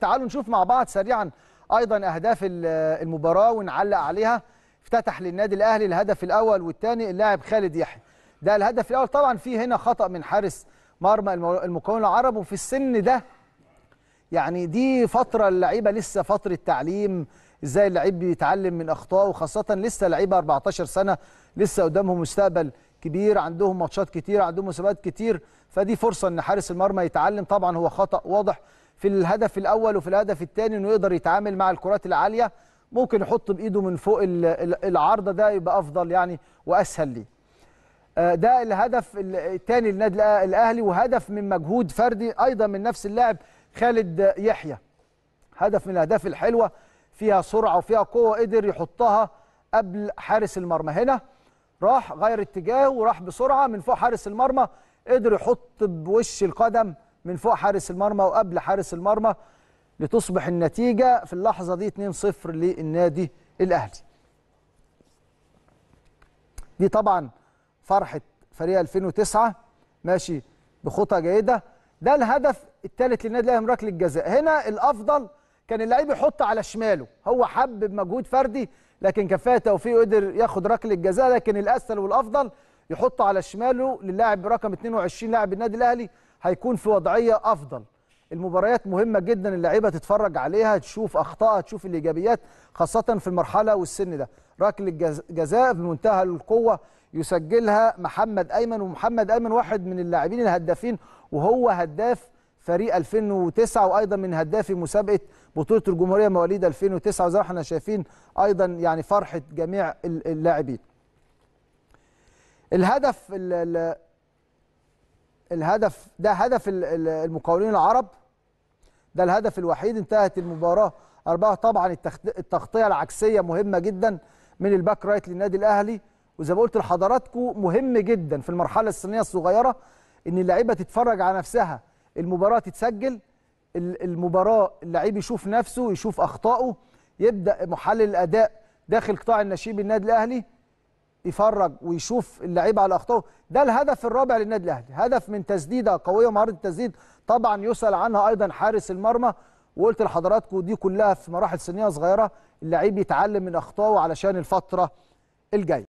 تعالوا نشوف مع بعض سريعا ايضا اهداف المباراه ونعلق عليها افتتح للنادي الاهلي الهدف الاول والثاني اللاعب خالد يحيى ده الهدف الاول طبعا في هنا خطا من حارس مرمى المكون العرب وفي السن ده يعني دي فتره اللعيبه لسه فتره تعليم ازاي اللعيب بيتعلم من اخطائه وخاصه لسه لعيبه 14 سنه لسه قدامهم مستقبل كبير عندهم ماتشات كتير عندهم مسابقات كتير فدي فرصه ان حارس المرمى يتعلم طبعا هو خطا واضح في الهدف الاول وفي الهدف الثاني انه يقدر يتعامل مع الكرات العاليه ممكن يحط بايده من فوق العارضه ده يبقى افضل يعني واسهل ليه آه، ده الهدف الثاني للنادي الاهلي وهدف من مجهود فردي ايضا من نفس اللاعب خالد يحيى هدف من الاهداف الحلوه فيها سرعه وفيها قوه قدر يحطها قبل حارس المرمى هنا راح غير اتجاهه وراح بسرعه من فوق حارس المرمى قدر يحط بوش القدم من فوق حارس المرمى وقبل حارس المرمى لتصبح النتيجه في اللحظه دي 2-0 للنادي الاهلي. دي طبعا فرحه فريق 2009 ماشي بخطى جيده ده الهدف الثالث للنادي الاهلي من ركله الجزاء هنا الافضل كان اللعيب يحط على شماله هو حب بمجهود فردي لكن كفايه توفيق قدر ياخد ركله الجزاء لكن الاسهل والافضل يحطه على شماله للاعب رقم 22 لاعب النادي الاهلي هيكون في وضعيه افضل المباريات مهمه جدا اللعيبه تتفرج عليها تشوف اخطائها تشوف الايجابيات خاصه في المرحله والسن ده ركله جزاء بمنتهى القوه يسجلها محمد ايمن ومحمد ايمن واحد من اللاعبين الهدافين وهو هداف فريق 2009 وايضا من هدافي مسابقه بطوله الجمهوريه مواليد 2009 وزي ما احنا شايفين ايضا يعني فرحه جميع اللاعبين الهدف الهدف ده هدف المقاولين العرب ده الهدف الوحيد انتهت المباراه أربعة طبعا التغطيه العكسيه مهمه جدا من الباك رايت للنادي الاهلي وزي ما قلت لحضراتكم مهم جدا في المرحله الصينيه الصغيره ان اللعيبه تتفرج على نفسها المباراه تتسجل المباراه اللعيب يشوف نفسه يشوف اخطائه يبدا محلل الاداء داخل قطاع النشيب النادي الاهلي يفرج ويشوف اللعيبه على اخطائه ده الهدف الرابع للنادي الاهلي هدف من تسديده قويه ومهاره التسديد طبعا يسال عنها ايضا حارس المرمى وقلت لحضراتكم دي كلها في مراحل سنيه صغيره اللعيب يتعلم من اخطائه علشان الفتره الجايه